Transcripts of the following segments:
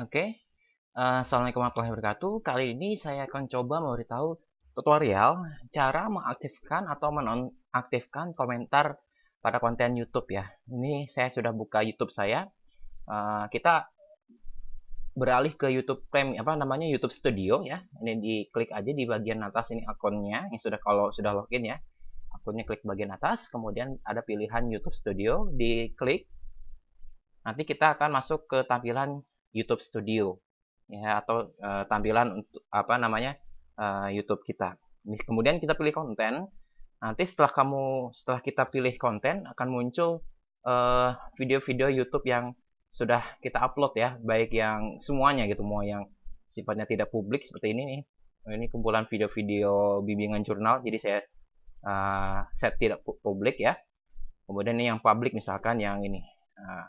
Oke, okay. uh, eh, Assalamualaikum warahmatullahi wabarakatuh. Kali ini saya akan coba memberitahu tutorial cara mengaktifkan atau menonaktifkan komentar pada konten YouTube ya. Ini saya sudah buka YouTube saya. Uh, kita beralih ke YouTube Premium apa namanya YouTube Studio ya. Ini diklik aja di bagian atas ini akunnya yang sudah kalau sudah login ya. Akunnya klik bagian atas, kemudian ada pilihan YouTube Studio, diklik. Nanti kita akan masuk ke tampilan YouTube Studio ya atau uh, tampilan untuk apa namanya uh, YouTube kita. Kemudian kita pilih konten. Nanti setelah kamu setelah kita pilih konten akan muncul eh, video-video uh, YouTube yang sudah kita upload ya, baik yang semuanya gitu, mau yang sifatnya tidak publik seperti ini nih. Ini kumpulan video-video bimbingan jurnal, jadi saya uh, set tidak publik ya. Kemudian ini yang publik misalkan yang ini. Nah,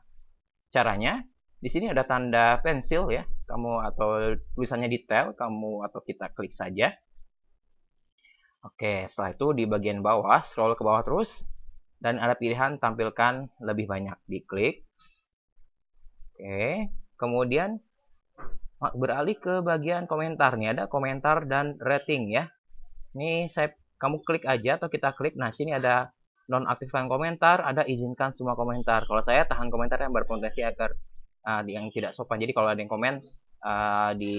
caranya di sini ada tanda pensil ya, kamu atau tulisannya detail, kamu atau kita klik saja. Oke, setelah itu di bagian bawah, scroll ke bawah terus, dan ada pilihan tampilkan lebih banyak, diklik. Oke, kemudian beralih ke bagian komentar nih, ada komentar dan rating ya. Ini saya kamu klik aja atau kita klik, nah sini ada nonaktifkan komentar, ada izinkan semua komentar. Kalau saya tahan komentar yang berpotensi agar uh, yang tidak sopan. Jadi kalau ada yang komen uh, di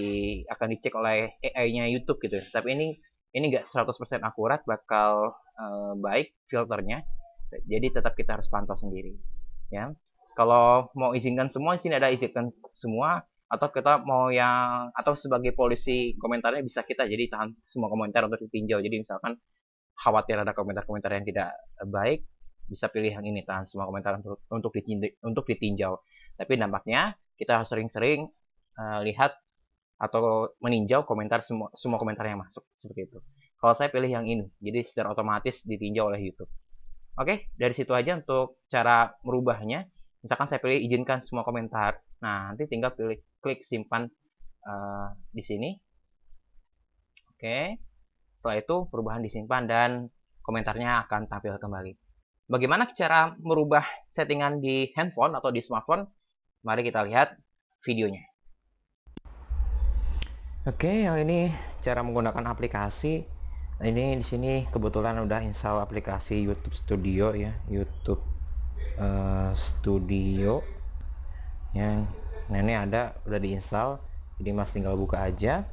akan dicek oleh AI-nya YouTube gitu. Tapi ini ini enggak 100% akurat bakal uh, baik filternya. Jadi tetap kita harus pantau sendiri. Ya. Kalau mau izinkan semua di sini ada izinkan semua atau kita mau yang atau sebagai polisi komentarnya bisa kita jadi tahan semua komentar untuk ditinjau. Jadi misalkan khawatir ada komentar-komentar yang tidak eh, baik bisa pilih yang ini tahan semua komentar untuk untuk ditinjau tapi dampaknya kita harus sering-sering uh, lihat atau meninjau komentar semua semua komentar yang masuk seperti itu. Kalau saya pilih yang ini, jadi secara otomatis ditinjau oleh YouTube. Oke, dari situ aja untuk cara merubahnya. Misalkan saya pilih izinkan semua komentar. Nah, nanti tinggal pilih klik simpan uh, di sini. Oke. Setelah itu perubahan disimpan dan komentarnya akan tampil kembali. Bagaimana cara merubah settingan di handphone atau di smartphone? Mari kita lihat videonya. Oke, yang ini cara menggunakan aplikasi. Ini di sini kebetulan udah install aplikasi YouTube Studio ya, YouTube uh, Studio. Yang nah ini ada udah diinstal, jadi Mas tinggal buka aja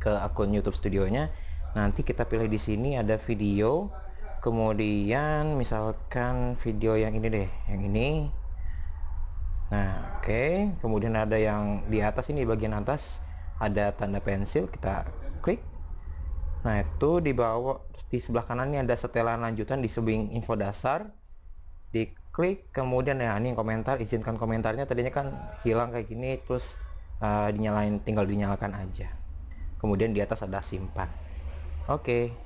ke akun YouTube Studionya. Nanti kita pilih di sini ada video, kemudian misalkan video yang ini deh, yang ini Nah, oke. Okay. Kemudian ada yang di atas ini, bagian atas ada tanda pensil, kita klik. Nah, itu di bawah, di sebelah kanan ini ada setelan lanjutan di sebing info dasar. Diklik, kemudian ya ini komentar, izinkan komentarnya. Tadinya kan hilang kayak gini, terus uh, dinyalain, tinggal dinyalakan aja. Kemudian di atas ada simpan. Oke. Okay.